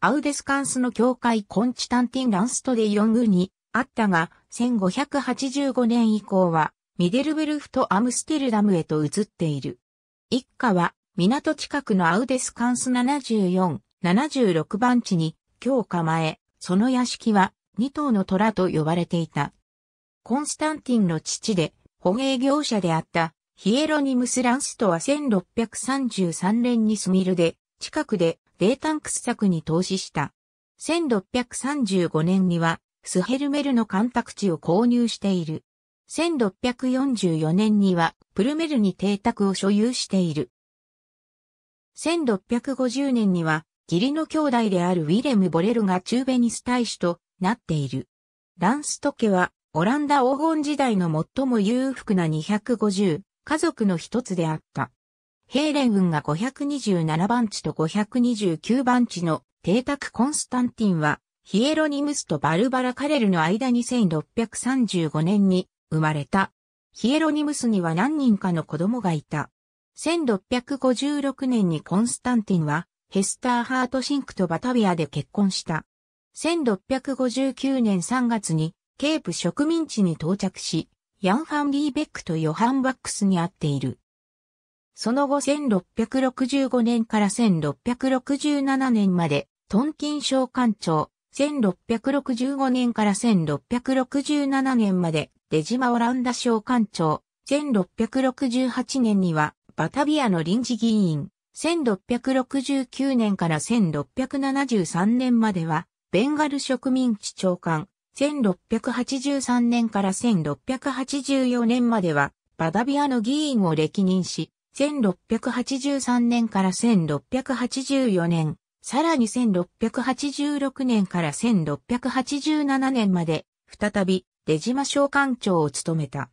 アウデスカンスの教会コンチタンティン・ランストでイングにあったが、1585年以降は、ミデルブルフとアムステルダムへと移っている。一家は、港近くのアウデスカンス74、76番地に、今日構え、その屋敷は、二頭の虎と呼ばれていた。コンスタンティンの父で、捕鯨業者であった、ヒエロニムス・ランストは1633年にスミルで、近くでレータンクス作に投資した。1635年には、スヘルメルの干拓地を購入している。1644年には、プルメルに邸宅を所有している。1650年には、義理の兄弟であるウィレム・ボレルが中ベニス大使となっている。ランスト家は、オランダ黄金時代の最も裕福な250家族の一つであった。ヘーレン軍が527番地と529番地の邸宅コンスタンティンは、ヒエロニムスとバルバラ・カレルの間に1635年に生まれた。ヒエロニムスには何人かの子供がいた。1656年にコンスタンティンは、ヘスターハートシンクとバタビアで結婚した。1659年3月に、ケープ植民地に到着し、ヤンハン・リーベックとヨハン・バックスに会っている。その後1665年から1667年まで、トンキン省官庁、1665年から1667年まで、デジマオランダ省官庁、1668年には、バタビアの臨時議員、1669年から1673年までは、ベンガル植民地長官、1683年から1684年までは、バダビアの議員を歴任し、1683年から1684年、さらに1686年から1687年まで、再び、出島商官長を務めた。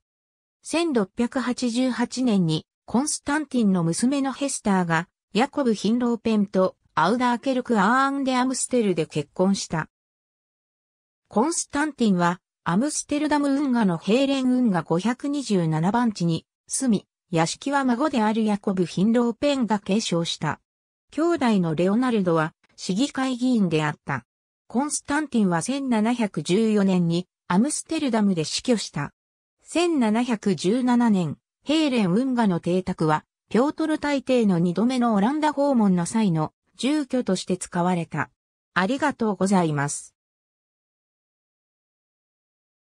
1688年に、コンスタンティンの娘のヘスターが、ヤコブ・ヒンローペンとアウダーケルク・アーンデ・アムステルで結婚した。コンスタンティンは、アムステルダム運河のヘーレン運河527番地に住み、屋敷は孫であるヤコブ・ヒンローペンが継承した。兄弟のレオナルドは市議会議員であった。コンスタンティンは1714年にアムステルダムで死去した。1717年、ヘーレンウンガの邸宅は、ピョートル大帝の二度目のオランダ訪問の際の住居として使われた。ありがとうございます。